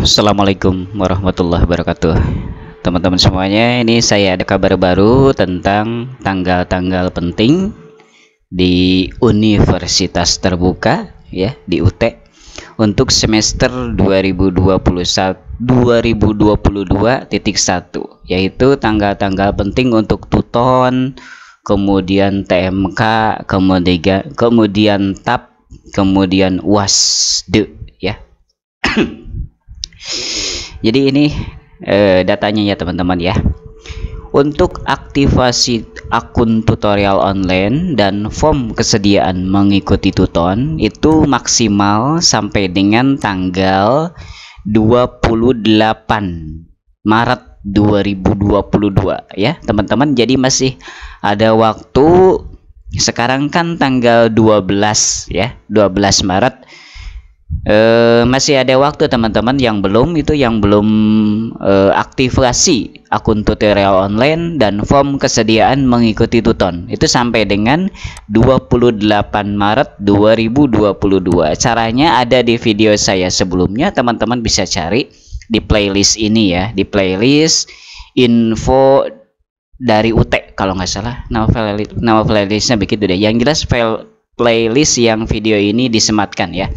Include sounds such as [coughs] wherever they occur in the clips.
Assalamualaikum warahmatullahi wabarakatuh Teman-teman semuanya ini saya ada kabar baru tentang tanggal-tanggal penting di Universitas Terbuka ya di UT untuk semester 2021 2022.1 yaitu tanggal-tanggal penting untuk tuton kemudian TMK kemudian kemudian TAP kemudian UASD ya [coughs] [sniffs] jadi ini eh, datanya ya teman-teman ya untuk aktivasi akun tutorial online dan form kesediaan mengikuti tuton itu maksimal sampai dengan tanggal 28 Maret 2022 ya teman-teman jadi masih ada waktu sekarang kan tanggal 12 ya 12 Maret E, masih ada waktu teman-teman yang belum itu yang belum e, eh, aktivasi akun tutorial online dan form kesediaan mengikuti tuton itu sampai dengan 28 Maret 2022 caranya ada di video saya sebelumnya teman-teman bisa cari di playlist ini ya di playlist info dari UT kalau nggak salah nama playlist nama playlistnya begitu deh yang jelas file playlist yang video ini disematkan ya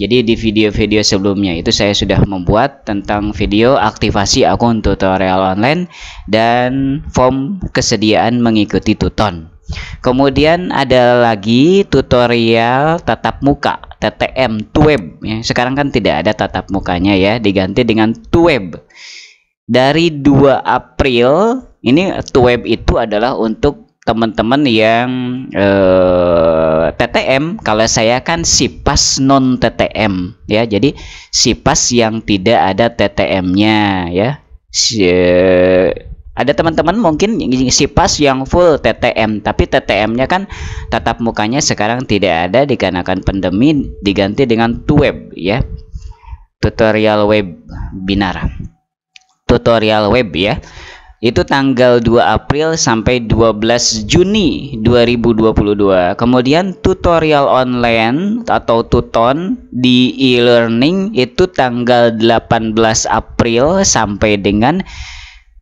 jadi di video-video sebelumnya itu saya sudah membuat tentang video aktivasi akun tutorial online dan form kesediaan mengikuti tuton. Kemudian ada lagi tutorial tatap muka TTM Tweb ya, Sekarang kan tidak ada tatap mukanya ya, diganti dengan Tweb. Dari 2 April ini Tweb itu adalah untuk teman-teman yang eh, TTM kalau saya kan sipas non TTM ya jadi sipas yang tidak ada TTM-nya ya si, eh, ada teman-teman mungkin sipas yang full TTM tapi TTM-nya kan tatap mukanya sekarang tidak ada dikarenakan pandemi diganti dengan web ya tutorial web binar tutorial web ya itu tanggal 2 April sampai 12 Juni 2022. Kemudian tutorial online atau tuton di e-learning itu tanggal 18 April sampai dengan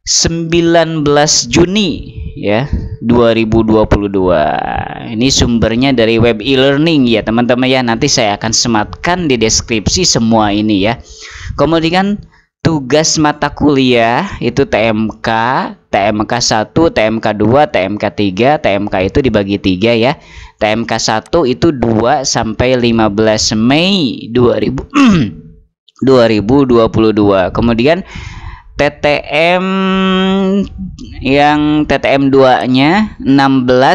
19 Juni ya 2022. Ini sumbernya dari web e-learning ya teman-teman ya. Nanti saya akan sematkan di deskripsi semua ini ya. Kemudian tugas mata kuliah itu TMK, TMK 1, TMK 2, TMK 3, TMK itu dibagi 3 ya. TMK 1 itu 2 sampai 15 Mei 2000 2022. [clears throat] Kemudian TTM yang TTM 2-nya 16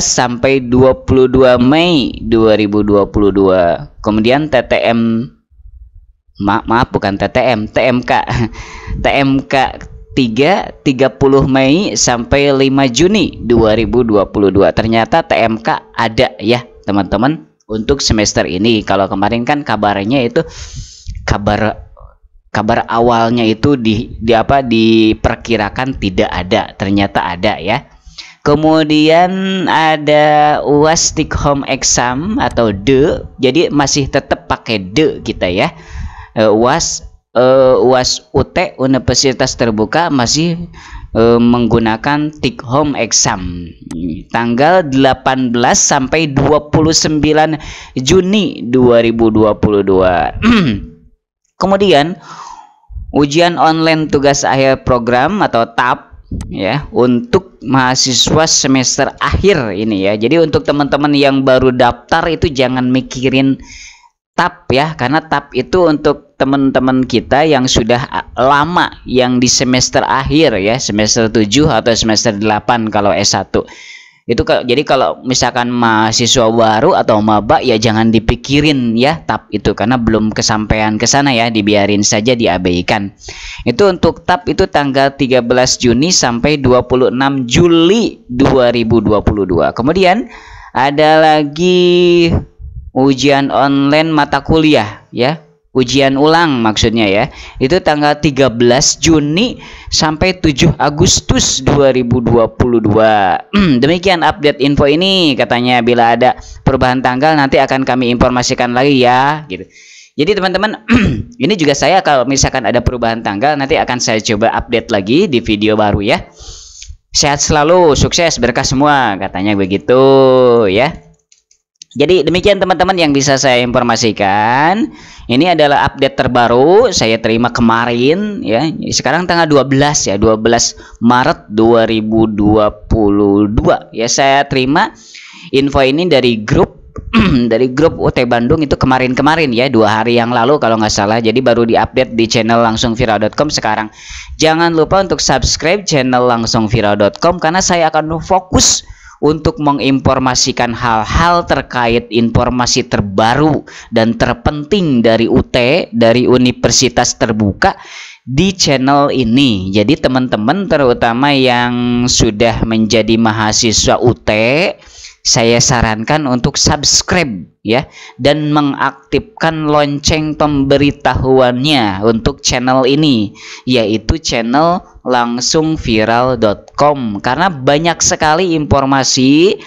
sampai 22 Mei 2022. Kemudian TTM ma maaf bukan TTM, TMK. TMK 3 30 Mei sampai 5 Juni 2022. Ternyata TMK ada ya, teman-teman, untuk semester ini. Kalau kemarin kan kabarnya itu kabar kabar awalnya itu di di apa diperkirakan tidak ada, ternyata ada ya. Kemudian ada UAS Home Exam atau DE. Jadi masih tetap pakai DE kita ya. Eh, UAS eh, UAS UT Universitas Terbuka masih eh, menggunakan take home exam tanggal 18 sampai 29 Juni 2022. [clears throat] Kemudian ujian online tugas akhir program atau TAP ya untuk mahasiswa semester akhir ini ya. Jadi untuk teman-teman yang baru daftar itu jangan mikirin Tap ya karena tap itu untuk teman-teman kita yang sudah lama yang di semester akhir ya semester 7 atau semester 8 kalau S1 itu jadi kalau misalkan mahasiswa baru atau maba ya jangan dipikirin ya tap itu karena belum kesampaian ke sana ya dibiarin saja diabaikan itu untuk tap itu tanggal 13 Juni sampai 26 Juli 2022 kemudian ada lagi ujian online mata kuliah ya ujian ulang maksudnya ya itu tanggal 13 Juni sampai 7 Agustus 2022 [clears throat] demikian update info ini katanya bila ada perubahan tanggal nanti akan kami informasikan lagi ya gitu jadi teman-teman [clears throat] ini juga saya kalau misalkan ada perubahan tanggal nanti akan saya coba update lagi di video baru ya sehat selalu sukses berkah semua katanya begitu ya jadi demikian teman-teman yang bisa saya informasikan. Ini adalah update terbaru saya terima kemarin ya. Sekarang tanggal 12 ya, 12 Maret 2022. Ya saya terima info ini dari grup [clears throat] dari grup UT Bandung itu kemarin-kemarin ya dua hari yang lalu kalau nggak salah jadi baru diupdate di channel langsung viral.com sekarang jangan lupa untuk subscribe channel langsung viral.com karena saya akan fokus untuk menginformasikan hal-hal terkait informasi terbaru dan terpenting dari UT dari Universitas Terbuka di channel ini. Jadi teman-teman terutama yang sudah menjadi mahasiswa UT saya sarankan untuk subscribe ya dan mengaktifkan lonceng pemberitahuannya untuk channel ini yaitu channel langsungviral.com karena banyak sekali informasi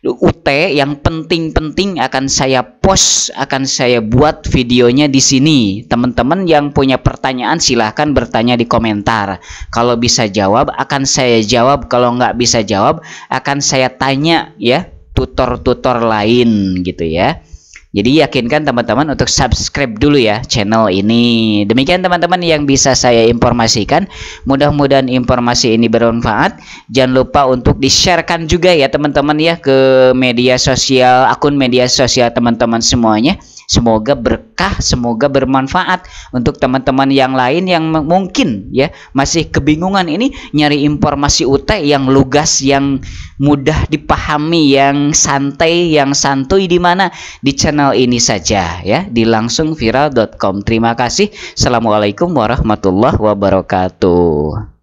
UT yang penting-penting akan saya post, akan saya buat videonya di sini. Teman-teman yang punya pertanyaan silahkan bertanya di komentar. Kalau bisa jawab akan saya jawab, kalau nggak bisa jawab akan saya tanya ya tutor-tutor lain gitu ya. Jadi yakinkan teman-teman untuk subscribe dulu ya channel ini. Demikian teman-teman yang bisa saya informasikan. Mudah-mudahan informasi ini bermanfaat. Jangan lupa untuk di-sharekan juga ya teman-teman ya ke media sosial, akun media sosial teman-teman semuanya. Semoga berkah, semoga bermanfaat untuk teman-teman yang lain yang mungkin ya masih kebingungan ini nyari informasi UT yang lugas, yang mudah dipahami, yang santai, yang santuy di mana di channel ini saja ya di langsungviral.com. Terima kasih. Assalamualaikum warahmatullahi wabarakatuh.